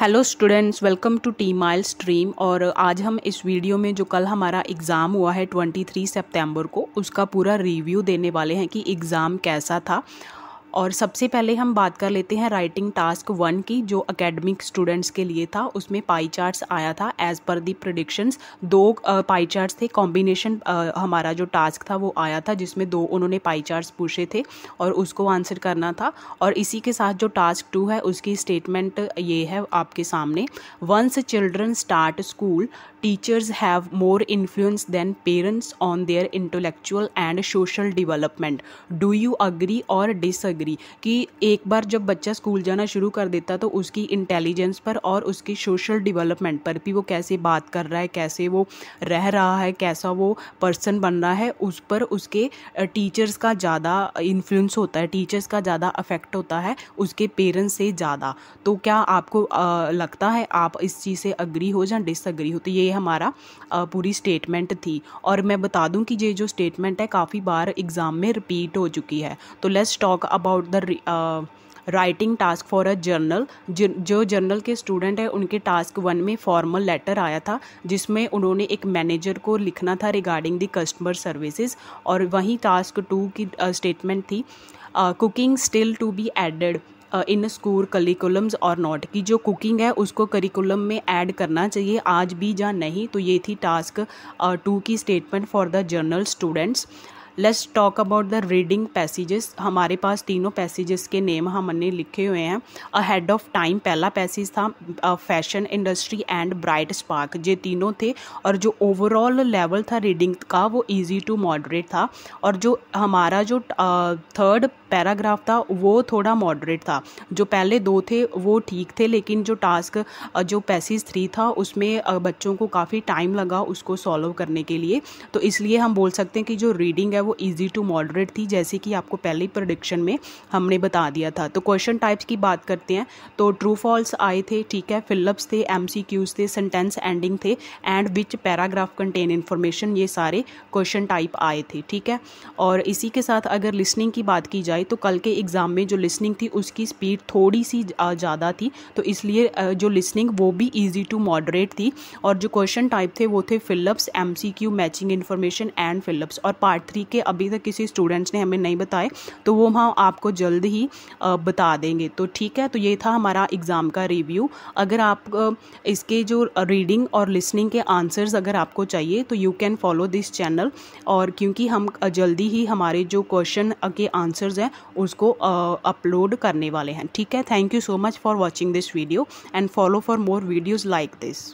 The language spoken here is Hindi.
hello students welcome to T mile stream और uh, आज हम इस वीडियो में जो कल हमारा एग्ज़ाम हुआ है 23 सितंबर को उसका पूरा रिव्यू देने वाले हैं कि एग्ज़ाम कैसा था और सबसे पहले हम बात कर लेते हैं राइटिंग टास्क वन की जो अकेडमिक स्टूडेंट्स के लिए था उसमें पाई चार्ट्स आया था एज़ पर दी प्रडिक्शंस दो पाई चार्ट्स थे कॉम्बिनेशन हमारा जो टास्क था वो आया था जिसमें दो उन्होंने पाई चार्ट्स पूछे थे और उसको आंसर करना था और इसी के साथ जो टास्क टू है उसकी स्टेटमेंट ये है आपके सामने once children start school teachers have more influence than parents on their intellectual and social development do you agree और डिसअग्री कि एक बार जब बच्चा स्कूल जाना शुरू कर देता तो उसकी इंटेलिजेंस पर और उसकी सोशल डिवेलपमेंट पर भी वो कैसे बात कर रहा है कैसे वो रह रहा है कैसा वो पर्सन बन रहा है उस पर उसके टीचर्स का ज़्यादा इन्फ्लुएंस होता है टीचर्स का ज़्यादा अफेक्ट होता है उसके पेरेंट्स से ज़्यादा तो क्या आपको आ, लगता है आप इस चीज़ से अग्री हो या डिसअग्री हो तो ये हमारा पूरी स्टेटमेंट थी और मैं बता दूं कि ये जो स्टेटमेंट है काफ़ी बार एग्ज़ाम में रिपीट हो चुकी है तो let's talk about the writing task for a general जो जर्नल के स्टूडेंट हैं उनके टास्क वन में फॉर्मल लेटर आया था जिसमें उन्होंने एक मैनेजर को लिखना था रिगार्डिंग द कस्टमर सर्विसेज और वहीं टास्क टू की स्टेटमेंट थी cooking still to be added in school curriculums और नॉट कि जो कुकिंग है उसको करिकुलम में ऐड करना चाहिए आज भी या नहीं तो ये थी टास्क टू की statement for the general students let's talk about the reading passages हमारे पास तीनों पैसेजेस के नेम हमने लिखे हुए हैं अ हेड ऑफ टाइम पहला पैसेज था fashion industry and bright spark ये तीनों थे और जो ओवरऑल लेवल था रीडिंग का वो ईजी टू मॉडरेट था और जो हमारा जो थर्ड uh, पैराग्राफ था वो थोड़ा मॉडरेट था जो पहले दो थे वो ठीक थे लेकिन जो टास्क uh, जो पैसेज थ्री था उसमें uh, बच्चों को काफ़ी टाइम लगा उसको सॉल्व करने के लिए तो इसलिए हम बोल सकते हैं कि जो रीडिंग है वो ईजी टू मॉडरेट थी जैसे कि आपको पहले ही प्रोडिक्शन में हमने बता दिया था तो क्वेश्चन टाइप्स की बात करते हैं तो ट्रू फॉल्स आए थे ठीक है फिलअप्स थे एम थे सेंटेंस एंडिंग थे and which paragraph contain information ये सारे क्वेश्चन टाइप आए थे ठीक है और इसी के साथ अगर लिसनिंग की बात की जाए तो कल के एग्ज़ाम में जो लिसनिंग थी उसकी स्पीड थोड़ी सी ज़्यादा थी तो इसलिए जो लिसनिंग वो भी ईजी टू मॉडरेट थी और जो क्वेश्चन टाइप थे वो थे fill ups M matching information and fill ups और पार्ट थ्री के के अभी तक किसी स्टूडेंट्स ने हमें नहीं बताए तो वो हम आपको जल्द ही बता देंगे तो ठीक है तो ये था हमारा एग्ज़ाम का रिव्यू अगर आप इसके जो रीडिंग और लिसनिंग के आंसर्स अगर आपको चाहिए तो you can follow this channel और क्योंकि हम जल्दी ही हमारे जो क्वेश्चन के आंसर्स हैं उसको अपलोड करने वाले हैं ठीक है thank you so much for watching this video and follow for more videos like this